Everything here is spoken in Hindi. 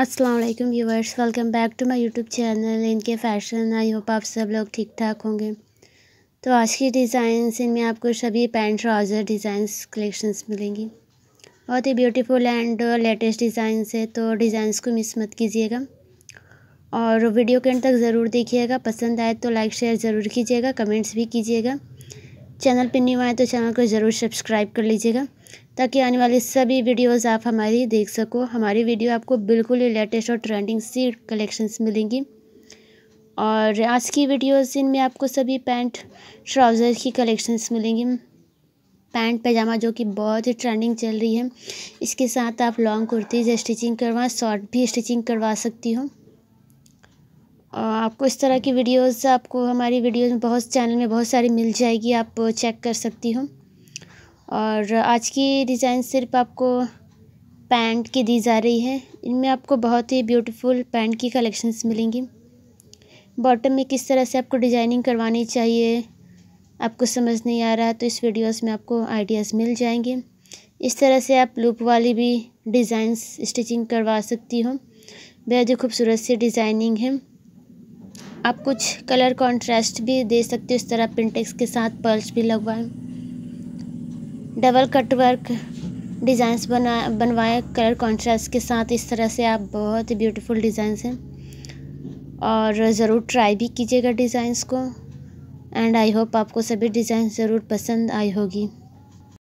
अस्सलाम वालेकुम viewers welcome back to my YouTube channel इनके फैशन आई होप आप सब लोग ठीक ठाक होंगे तो आज की डिज़ाइंस इनमें आपको सभी पैंट ट्राउज़र डिज़ाइंस कलेक्शंस मिलेंगी बहुत ही ब्यूटीफुल एंड लेटेस्ट डिज़ाइंस है तो डिज़ाइंस को मिस मत कीजिएगा और वीडियो के अंत तक ज़रूर देखिएगा पसंद आए तो लाइक शेयर ज़रूर कीजिएगा कमेंट्स भी कीजिएगा चैनल पर न्यू आए तो चैनल को ज़रूर सब्सक्राइब कर लीजिएगा ताकि आने वाली सभी वीडियोस आप हमारी देख सको हमारी वीडियो आपको बिल्कुल ही लेटेस्ट और ट्रेंडिंग सी कलेक्शंस मिलेंगी और आज की वीडियोस इनमें आपको सभी पैंट ट्राउज़र की कलेक्शंस मिलेंगी पैंट पैजामा जो कि बहुत ही ट्रेंडिंग चल रही है इसके साथ आप लॉन्ग कुर्ती स्टिचिंग करवा शॉर्ट भी स्टिचिंग करवा सकती हो आपको इस तरह की वीडियोज़ आपको हमारी वीडियोज़ में बहुत चैनल में बहुत सारी मिल जाएगी आप चेक कर सकती हो और आज की डिज़ाइन सिर्फ आपको पैंट की दी जा रही है इनमें आपको बहुत ही ब्यूटीफुल पैंट की कलेक्शंस मिलेंगी बॉटम में किस तरह से आपको डिज़ाइनिंग करवानी चाहिए आपको समझ नहीं आ रहा तो इस वीडियोस में आपको आइडियाज़ मिल जाएंगे इस तरह से आप लूप वाली भी डिज़ाइंस स्टिचिंग करवा सकती हो बेहद ही खूबसूरत सी डिज़ाइनिंग है आप कुछ कलर कॉन्ट्रास्ट भी दे सकते हो इस तरह पिंटेक्स के साथ पर्ल्स भी लगवाएं डबल कट वर्क डिज़ाइंस बना बनवाएं कलर कॉन्ट्रास्ट के साथ इस तरह से आप बहुत ही ब्यूटीफुल डिज़ाइंस हैं और ज़रूर ट्राई भी कीजिएगा डिज़ाइंस को एंड आई होप आपको सभी डिज़ाइन ज़रूर पसंद आई होगी